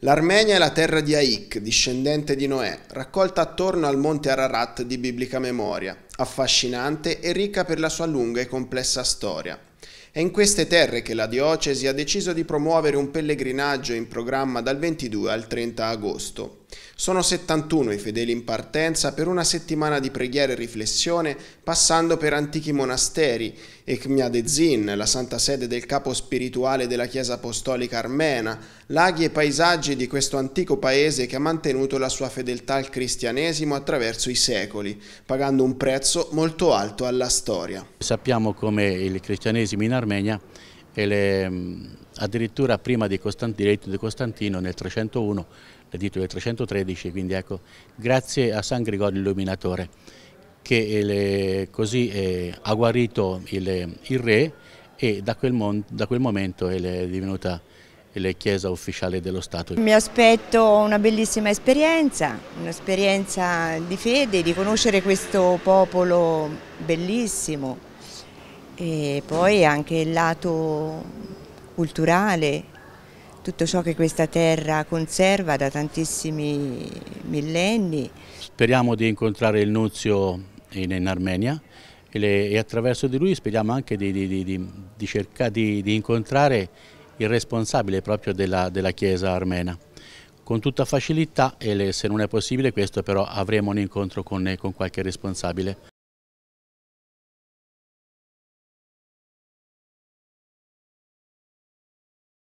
L'Armenia è la terra di Aik, discendente di Noè, raccolta attorno al monte Ararat di biblica memoria, affascinante e ricca per la sua lunga e complessa storia. È in queste terre che la diocesi ha deciso di promuovere un pellegrinaggio in programma dal 22 al 30 agosto. Sono 71 i fedeli in partenza per una settimana di preghiera e riflessione, passando per antichi monasteri, Ekmiadezin, la santa sede del capo spirituale della Chiesa Apostolica Armena, laghi e paesaggi di questo antico paese che ha mantenuto la sua fedeltà al cristianesimo attraverso i secoli, pagando un prezzo molto alto alla storia. Sappiamo come il cristianesimo in Armenia e le, mm, addirittura prima di Costantino, di Costantino nel 301, l'edito del 313, quindi ecco, grazie a San Gregorio Illuminatore che eh, le, così eh, ha guarito il, il, re e da quel, mon, da quel momento è, eh, è divenuta eh, la chiesa ufficiale dello Stato. Mi aspetto una bellissima esperienza, un'esperienza di fede, di conoscere questo popolo bellissimo, e poi anche il lato culturale, tutto ciò che questa terra conserva da tantissimi millenni. Speriamo di incontrare il Nunzio in, in Armenia e, le, e, attraverso di lui speriamo anche di, di, di, di cercare di, incontrare il responsabile proprio della, della chiesa armena con tutta facilità e se non è possibile questo però avremo un incontro con, con qualche responsabile.